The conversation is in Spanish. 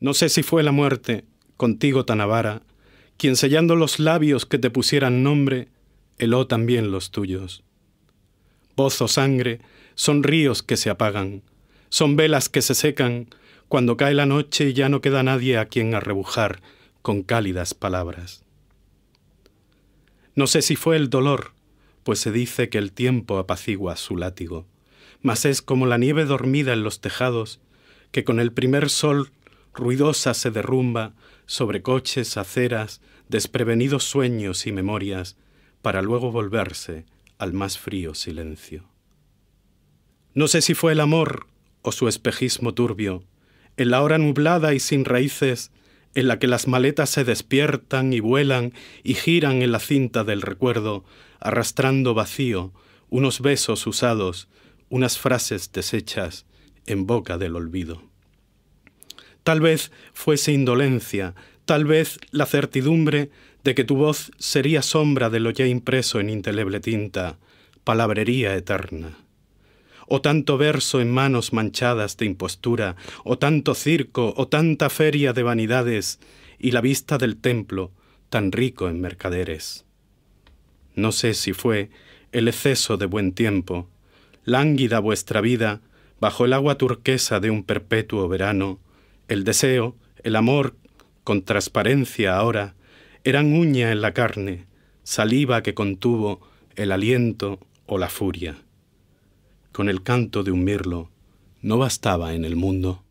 No sé si fue la muerte, contigo tan avara, quien sellando los labios que te pusieran nombre, heló también los tuyos. Voz o sangre son ríos que se apagan, son velas que se secan cuando cae la noche y ya no queda nadie a quien arrebujar con cálidas palabras. No sé si fue el dolor, pues se dice que el tiempo apacigua su látigo, mas es como la nieve dormida en los tejados, que con el primer sol ruidosa se derrumba sobre coches, aceras, desprevenidos sueños y memorias, para luego volverse al más frío silencio. No sé si fue el amor o su espejismo turbio, en la hora nublada y sin raíces, en la que las maletas se despiertan y vuelan y giran en la cinta del recuerdo, arrastrando vacío unos besos usados, unas frases deshechas en boca del olvido. Tal vez fuese indolencia, tal vez la certidumbre de que tu voz sería sombra de lo ya impreso en inteleble tinta, palabrería eterna. O tanto verso en manos manchadas de impostura, o tanto circo, o tanta feria de vanidades, y la vista del templo, tan rico en mercaderes. No sé si fue el exceso de buen tiempo, lánguida vuestra vida, bajo el agua turquesa de un perpetuo verano, el deseo, el amor, con transparencia ahora, eran uña en la carne, saliva que contuvo el aliento o la furia. Con el canto de un mirlo no bastaba en el mundo.